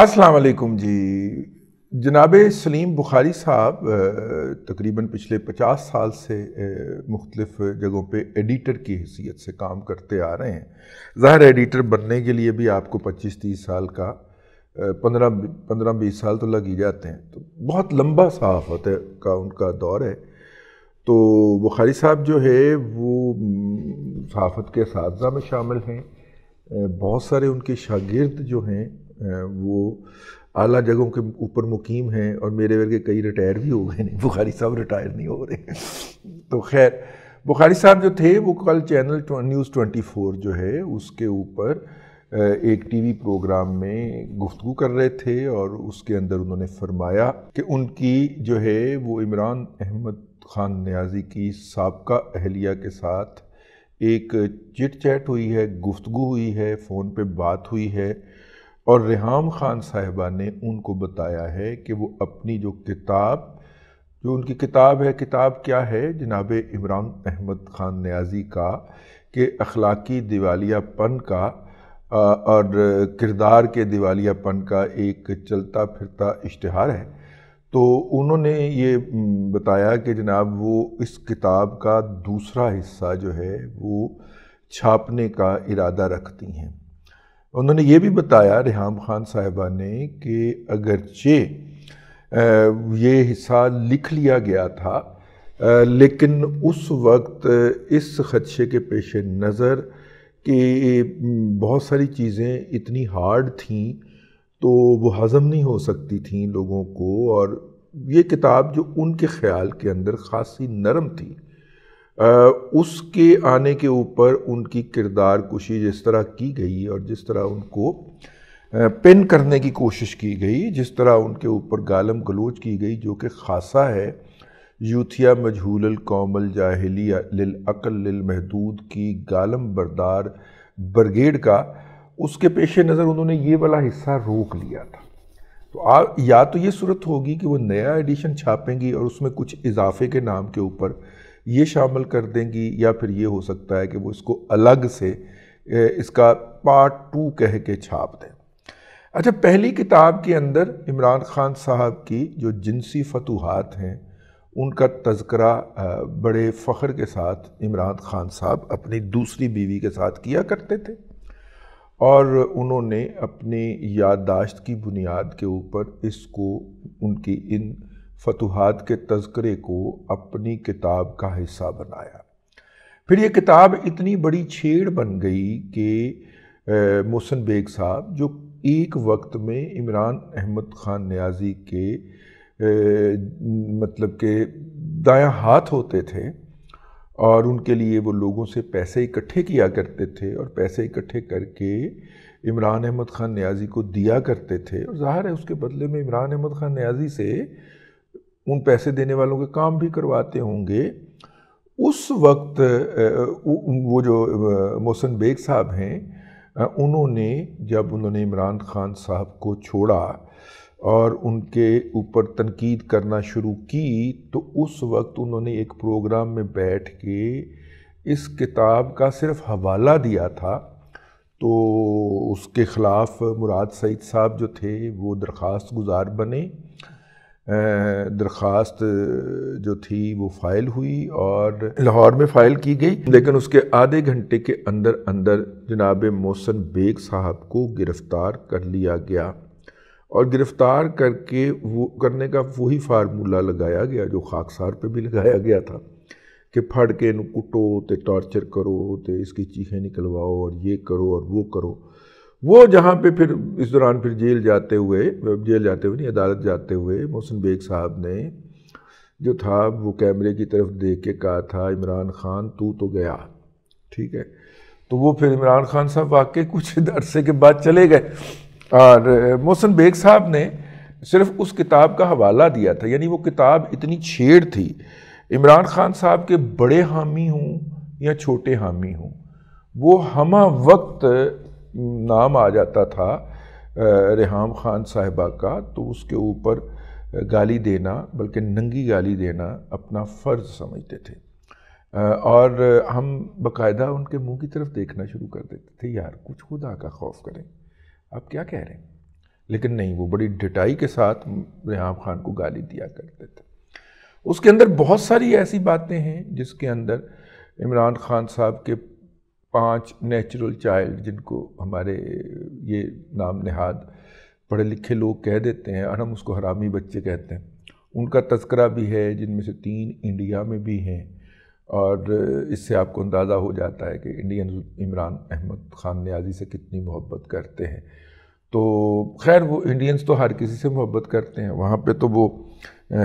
अस्सलाम वालेकुम जी जनाब सलीम बुखारी साहब तकरीबन पिछले 50 साल से मुख्तलिफ जगहों पे एडिटर की हैसियत से काम करते आ रहे हैं ज़ाहिर एडिटर बनने के लिए भी आपको 25-30 साल का पंद्रह पंद्रह बीस साल तो लग ही जाते हैं तो बहुत लंबा सहाफ़त का उनका दौर है तो बुखारी साहब जो है वो सहाफ़त के इस में शामिल हैं बहुत सारे उनके शागिर्द जो हैं वो आला जगहों के ऊपर मुकीम हैं और मेरे वर्ग के कई रिटायर भी हो गए नहीं बुखारी साहब रिटायर नहीं हो रहे तो खैर बुखारी साहब जो थे वो कल चैनल न्यूज़ ट्वेंटी फोर जो है उसके ऊपर एक टीवी प्रोग्राम में गुफ्तु कर रहे थे और उसके अंदर उन्होंने फरमाया कि उनकी जो है वो इमरान अहमद खान न्याजी की सबका अहलिया के साथ एक चिट चैट हुई है गुफ्तु हुई है फ़ोन पे बात हुई है और रेहाम ख़ान साहिबा ने उनको बताया है कि वो अपनी जो किताब जो उनकी किताब है किताब क्या है जनाब इमरान अहमद ख़ान न्याजी का कि अखलाकी दिवालियापन का और किरदार के दिवालियापन का एक चलता फिरता इश्तहार है तो उन्होंने ये बताया कि जनाब वो इस किताब का दूसरा हिस्सा जो है वो छापने का इरादा रखती हैं उन्होंने ये भी बताया रिहाम खान साहिबा ने कि अगरचे ये हिस्सा लिख लिया गया था लेकिन उस वक्त इस खदशे के पेश नज़र कि बहुत सारी चीज़ें इतनी हार्ड थीं तो वो हज़म नहीं हो सकती थीं लोगों को और ये किताब जो उनके ख्याल के अंदर खासी नरम थी उसके आने के ऊपर उनकी किरदार कुशी जिस तरह की गई और जिस तरह उनको पिन करने की कोशिश की गई जिस तरह उनके ऊपर गालम गलोच की गई जो कि खासा है यूथिया मजहूल कौमल जाहली लिल अकल लिल महदूद की गालम बरदार ब्रिगेड का उसके पेश नज़र उन्होंने ये वाला हिस्सा रोक लिया था तो आ, या तो ये सूरत होगी कि वो नया एडिशन छापेंगी और उसमें कुछ इजाफे के नाम के ऊपर ये शामिल कर देंगी या फिर ये हो सकता है कि वो इसको अलग से इसका पार्ट टू कह के छाप दें अच्छा पहली किताब के अंदर इमरान ख़ान साहब की जो जिनसी फतूहत हैं उनका तस्करा बड़े फ़ख्र के साथ इमरान ख़ान साहब अपनी दूसरी बीवी के साथ किया करते थे और उन्होंने अपनी याददाश्त की बुनियाद के ऊपर इसको उनकी इन फतुहात के तस्करे को अपनी किताब का हिस्सा बनाया फिर ये किताब इतनी बड़ी छेड़ बन गई कि मोहसन बेग साहब जो एक वक्त में इमरान अहमद ख़ान न्याजी के मतलब के दायां हाथ होते थे और उनके लिए वो लोगों से पैसे इकट्ठे किया करते थे और पैसे इकट्ठे करके इमरान अहमद ख़ान न्याजी को दिया करते थे और ज़ाहिर है उसके बदले में इमरान अहमद ख़ान न्याजी से उन पैसे देने वालों के काम भी करवाते होंगे उस वक्त वो जो मोहसन बेग साहब हैं उन्होंने जब उन्होंने इमरान खान साहब को छोड़ा और उनके ऊपर तनकीद करना शुरू की तो उस वक्त उन्होंने एक प्रोग्राम में बैठ के इस किताब का सिर्फ हवाला दिया था तो उसके ख़िलाफ़ मुराद सईद साहब जो थे वो दरख्वास्त गुजार बने दरख्वास्त जो थी वो फाइल हुई और लाहौर में फाइल की गई लेकिन उसके आधे घंटे के अंदर अंदर जनाब मोहसन बेग साहब को गिरफ़्तार कर लिया गया और गिरफ़्तार करके वो करने का वही फार्मूला लगाया गया जो खाकसार पे भी लगाया गया था कि फड़ के कुटो तो टॉर्चर करो तो इसकी चीखें निकलवाओ और ये करो और वो करो वो जहाँ पे फिर इस दौरान फिर जेल जाते हुए जेल जाते हुए नहीं अदालत जाते हुए मोहसिन बेग साहब ने जो था वो कैमरे की तरफ देख के कहा था इमरान खान तू तो गया ठीक है तो वो फिर इमरान खान साहब वाकई कुछ अरसे के बाद चले गए और मोहसिन बेग साहब ने सिर्फ उस किताब का हवाला दिया था यानी वो किताब इतनी छेड़ थी इमरान खान साहब के बड़े हामी हों या छोटे हामी हों वो हम वक्त नाम आ जाता था रेहाम ख़ान साहिबा का तो उसके ऊपर गाली देना बल्कि नंगी गाली देना अपना फ़र्ज समझते थे और हम बकायदा उनके मुंह की तरफ देखना शुरू कर देते थे यार कुछ खुदा का खौफ करें आप क्या कह रहे हैं लेकिन नहीं वो बड़ी डिटाई के साथ रेहाम ख़ान को गाली दिया करते थे उसके अंदर बहुत सारी ऐसी बातें हैं जिसके अंदर इमरान ख़ान साहब के पांच नेचुरल चाइल्ड जिनको हमारे ये नाम नहाद पढ़े लिखे लोग कह देते हैं और हम उसको हरामी बच्चे कहते हैं उनका तस्करा भी है जिनमें से तीन इंडिया में भी हैं और इससे आपको अंदाज़ा हो जाता है कि इंडियन इमरान अहमद ख़ान न्याजी से कितनी मोहब्बत करते हैं तो खैर वो इंडियंस तो हर किसी से मोहब्बत करते हैं वहाँ पे तो वो आ,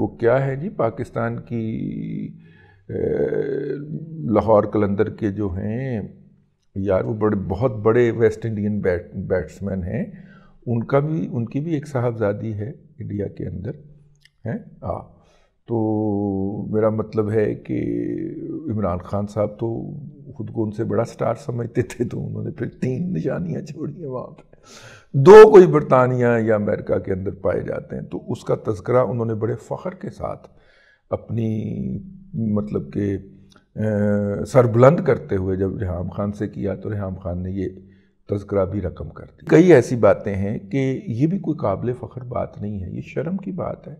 वो क्या है जी पाकिस्तान की लाहौर कलंदर के जो हैं यार वो बड़े बहुत बड़े वेस्ट इंडियन बैट बैट्समैन हैं उनका भी उनकी भी एक साहबजादी है इंडिया के अंदर है हाँ तो मेरा मतलब है कि इमरान खान साहब तो खुद को उनसे बड़ा स्टार समझते थे तो उन्होंने फिर तीन निशानियाँ छोड़ी हैं वहाँ पर दो कोई बरतानिया या अमेरिका के अंदर पाए जाते हैं तो उसका तस्करा उन्होंने बड़े फ़ख्र के साथ अपनी मतलब के सरबुलंद करते हुए जब रेहम खान से किया तो रेहम खान ने ये तस्करा भी रकम कर दी कई ऐसी बातें हैं कि ये भी कोई काबिल फ़ख्र बात नहीं है ये शर्म की बात है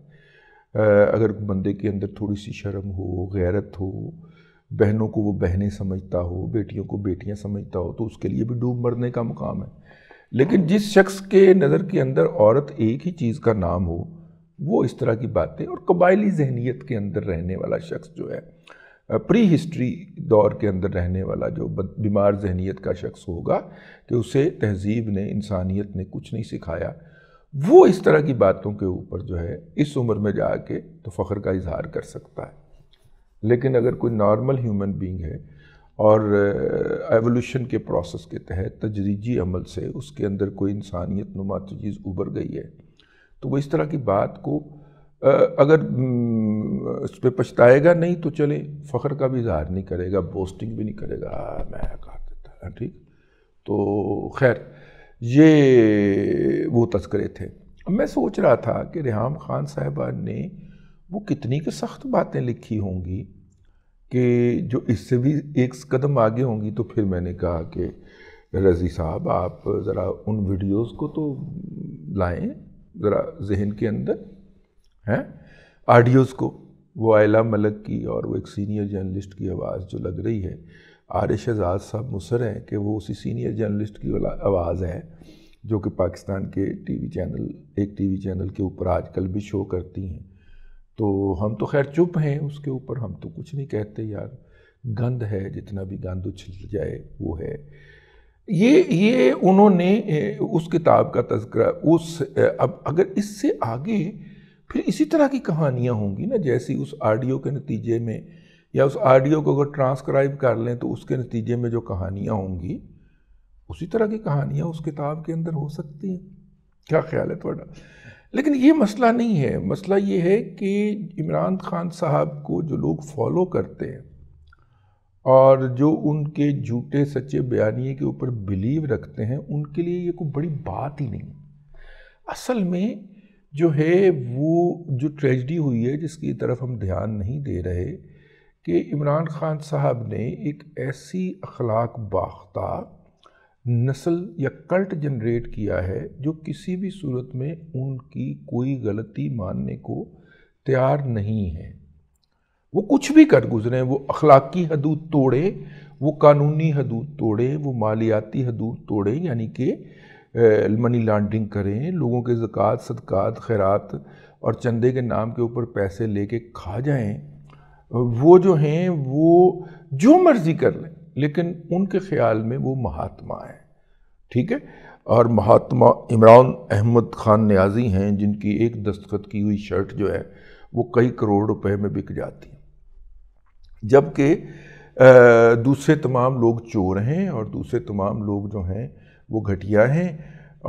अगर बंदे के अंदर थोड़ी सी शर्म हो गैरत हो बहनों को वो बहनें समझता हो बेटियों को बेटियां समझता हो तो उसके लिए भी डूब मरने का मुकाम है लेकिन जिस शख्स के नज़र के अंदर औरत एक ही चीज़ का नाम हो वो इस तरह की बातें और कबायली जहनीत के अंदर रहने वाला शख्स जो है प्री हिस्ट्री दौर के अंदर रहने वाला जो बीमार जहनीत का शख्स होगा कि उसे तहजीब ने इंसानियत ने कुछ नहीं सिखाया वो इस तरह की बातों के ऊपर जो है इस उम्र में जा के तो फ़ख्र का इजहार कर सकता है लेकिन अगर कोई नॉर्मल ह्यूमन बींग है और एवोल्यूशन के प्रोसेस के तहत तजरीजी अमल से उसके अंदर कोई इंसानियत नुमा तो चीज़ उभर गई है तो वो इस तरह की बात को अगर इस पर पछताएगा नहीं तो चले फ़ख्र का भी इजहार नहीं करेगा बोस्टिंग भी नहीं करेगा मैं कहा देता है ठीक तो खैर ये वो तस्करे थे अब मैं सोच रहा था कि रेहम ख़ान साहबा ने वो कितनी के सख्त बातें लिखी होंगी कि जो इससे भी एक कदम आगे होंगी तो फिर मैंने कहा कि रजी साहब आप ज़रा उन वीडियोस को तो लाएं ज़रा जहन के अंदर हैं ऑडियोज़ को वो आयला मलक की और वो एक सीनियर जर्नलिस्ट की आवाज़ जो लग रही है आर एजाज़ साहब मुसर हैं कि वो उसी सीनियर जर्नलिस्ट की आवाज़ है जो कि पाकिस्तान के टीवी चैनल एक टीवी चैनल के ऊपर आजकल भी शो करती हैं तो हम तो खैर चुप हैं उसके ऊपर हम तो कुछ नहीं कहते यार गंद है जितना भी गंद उछल जाए वो है ये ये उन्होंने उस किताब का तस्करा उस अब अगर इससे आगे फिर इसी तरह की कहानियाँ होंगी ना जैसी उस ऑडियो के नतीजे में या उस ऑडियो को अगर ट्रांसक्राइब कर लें तो उसके नतीजे में जो कहानियाँ होंगी उसी तरह की कहानियाँ उस किताब के अंदर हो सकती हैं क्या ख्याल है थोड़ा लेकिन ये मसला नहीं है मसला ये है कि इमरान खान साहब को जो लोग फॉलो करते हैं और जो उनके झूठे सच्चे बयानिए के ऊपर बिलीव रखते हैं उनके लिए ये कोई बड़ी बात ही नहीं असल में जो है वो जो ट्रेजडी हुई है जिसकी तरफ हम ध्यान नहीं दे रहे कि इमरान ख़ान साहब ने एक ऐसी अखलाक बाख्ता नस्ल या कल्ट जनरेट किया है जो किसी भी सूरत में उनकी कोई गलती मानने को तैयार नहीं है वो कुछ भी कर गुजरे वो अखलाकी हदूद तोड़े वो कानूनी हदूद तोड़े वो मालियाती हदूद तोड़े यानी कि मनी लॉन्ड्रिंग करें लोगों के ज़क़़त सदक़ात खैरात और चंदे के नाम के ऊपर पैसे ले लेके खा जाएं वो जो हैं वो जो मर्ज़ी कर लें लेकिन उनके ख्याल में वो महात्मा हैं ठीक है और महात्मा इमरान अहमद ख़ान न्याजी हैं जिनकी एक दस्तखत की हुई शर्ट जो है वो कई करोड़ रुपये में बिक जाती है जबकि दूसरे तमाम लोग चोर हैं और दूसरे तमाम लोग जो हैं वो घटिया हैं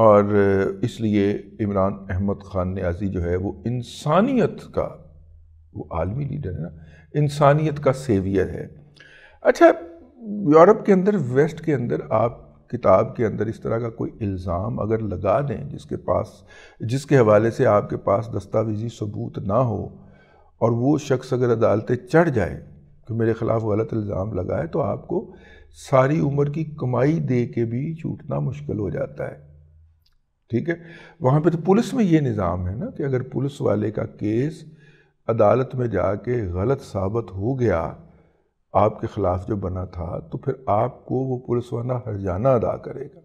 और इसलिए इमरान अहमद ख़ान न्याजी जो है वो इंसानियत का वो आलमी लीडर है ना इंसानियत का सेवियर है अच्छा यूरोप के अंदर वेस्ट के अंदर आप किताब के अंदर इस तरह का कोई इल्ज़ाम अगर लगा दें जिसके पास जिसके हवाले से आपके पास दस्तावेजी सबूत ना हो और वो शख्स अगर अदालतें चढ़ जाए कि मेरे ख़िलाफ़ गलत इल्ज़ाम लगाए तो आपको सारी उम्र की कमाई दे के भी छूटना मुश्किल हो जाता है ठीक है वहाँ पे तो पुलिस में ये निज़ाम है ना कि अगर पुलिस वाले का केस अदालत में जाके गलत साबित हो गया आपके ख़िलाफ़ जो बना था तो फिर आपको वो पुलिस वाला हरजाना अदा करेगा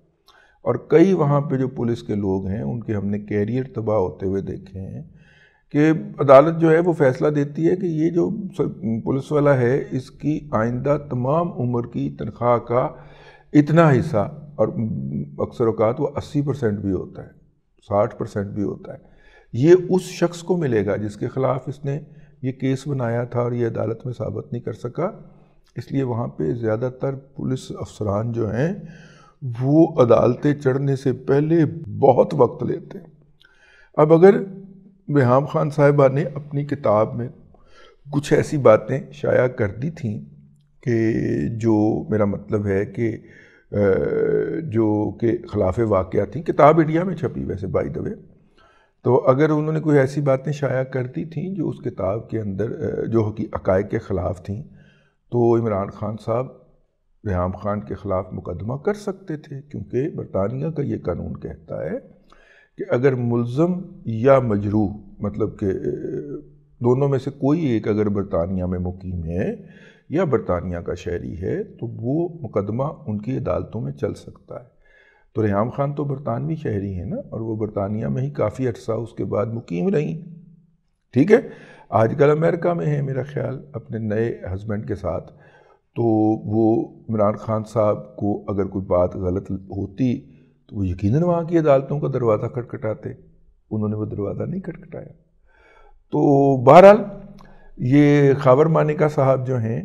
और कई वहाँ पे जो पुलिस के लोग हैं उनके हमने कैरियर तबाह होते हुए देखे हैं कि अदालत जो है वो फैसला देती है कि ये जो पुलिस वाला है इसकी आइंदा तमाम उम्र की तनख्वाह का इतना हिस्सा और अक्सर अवकात वो अस्सी परसेंट भी होता है साठ परसेंट भी होता है ये उस शख्स को मिलेगा जिसके ख़िलाफ़ इसने ये केस बनाया था और ये अदालत में साबित नहीं कर सका इसलिए वहाँ पे ज़्यादातर पुलिस अफसरान जो हैं वो अदालतें चढ़ने से पहले बहुत वक्त लेते हैं अब अगर बेहाम खान साहिबा ने अपनी किताब में कुछ ऐसी बातें शाया कर दी थी कि जो मेरा मतलब है कि जो के खिलाफ वाक़ थी किताब इंडिया में छपी वैसे बाई दवे तो अगर उन्होंने कोई ऐसी बातें शाया कर दी थी जो उस किताब के अंदर जो अकायद के ख़िलाफ़ थी तो इमरान खान साहब रेहम खान के ख़िलाफ़ मुकदमा कर सकते थे क्योंकि बरतानिया का ये कानून कहता है कि अगर मुलम या मजरू मतलब कि दोनों में से कोई एक अगर बरतानिया में मुकीम है या बरतानिया का शहरी है तो वो मुकदमा उनकी अदालतों में चल सकता है तो रेहम ख़ान तो बरतानवी शहरी हैं ना और वो बरतानिया में ही काफ़ी अरसा उसके बाद मुकीम रहीं ठीक है आजकल अमेरिका में है मेरा ख्याल अपने नए हस्बैंड के साथ तो वो इमरान ख़ान साहब को अगर कोई बात गलत होती तो वो यकीनन वहाँ की अदालतों का दरवाज़ा खटखटाते उन्होंने वो दरवाज़ा नहीं खटखटाया तो बहरहाल ये खावर मानिका साहब जो हैं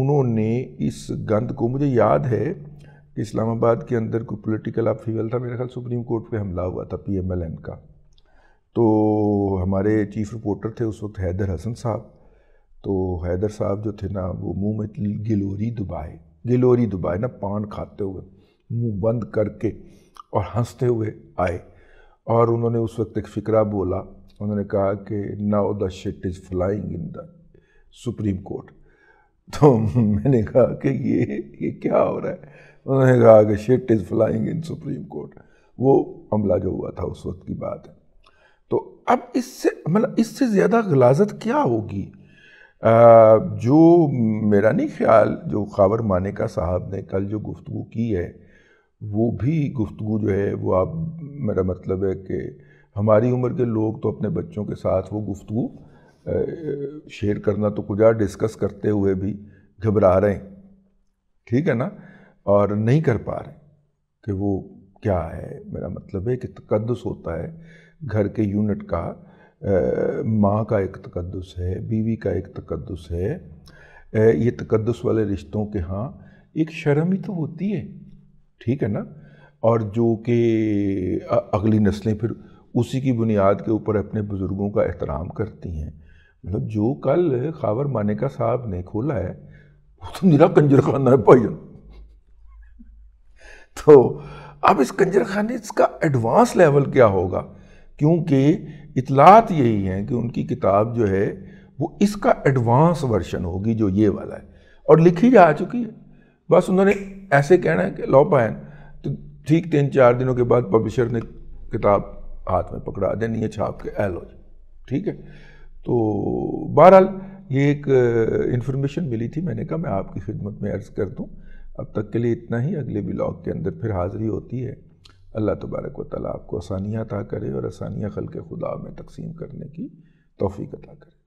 उन्होंने इस गंद को मुझे याद है कि इस्लामाबाद के अंदर कोई पॉलिटिकल अपफीवल था मेरे ख्याल सुप्रीम कोर्ट पे हमला हुआ था पीएमएलएन का तो हमारे चीफ रिपोर्टर थे उस वक्त हैदर हसन साहब तो हैदर साहब जो थे ना वो मुंह में गिलोरी दुबाए गिलोरी दुबाए ना पान खाते हुए मुंह बंद करके और हंसते हुए आए और उन्होंने उस वक्त एक फिक्रा बोला उन्होंने कहा कि now the shit is flying in the Supreme Court तो मैंने कहा कि ये ये क्या हो रहा है उन्होंने कहा कि shit is flying in Supreme Court वो हमला जो हुआ था उस वक्त की बात है तो अब इससे मतलब इससे ज़्यादा गलाजत क्या होगी जो मेरा नहीं ख्याल जो खावर माने का साहब ने कल जो गुफ्तु की है वो भी गुफ्तु जो है वो आप मेरा मतलब है कि हमारी उम्र के लोग तो अपने बच्चों के साथ वो गुफ्तु शेयर करना तो कुछ डिस्कस करते हुए भी घबरा रहे हैं ठीक है ना और नहीं कर पा रहे कि वो क्या है मेरा मतलब है कि तकदस होता है घर के यूनिट का माँ का एक तकदस है बीवी का एक तकदस है ए, ये तकदस वाले रिश्तों के हाँ एक शर्म ही तो होती है ठीक है ना और जो कि अगली नस्लें फिर उसी की बुनियाद के ऊपर अपने बुज़ुर्गों का एहतराम करती हैं मतलब जो कल खावर मानिका साहब ने खोला है वो तो मेरा कंजर खाना है भाई तो अब इस कंजर खाने इसका एडवांस लेवल क्या होगा क्योंकि इतलात यही हैं कि उनकी किताब जो है वो इसका एडवांस वर्शन होगी जो ये वाला है और लिखी जा चुकी है बस उन्होंने ऐसे कहना है कि लो पायन तो ठीक तीन चार दिनों के बाद पब्लिशर ने किताब हाथ में पकड़ा देनी है छाप के एलो ठीक है तो बहरहाल ये एक इन्फॉर्मेशन मिली थी मैंने कहा मैं आपकी खिदमत में अर्ज़ कर दूँ अब तक के लिए इतना ही अगले ब्लॉग के अंदर फिर हाज़िरी होती है अल्लाह तबारक व ताली आपको आसानियाँ अता करे और आसानियाँ खल के खुदा में तकसीम करने की तोफ़ी अता करे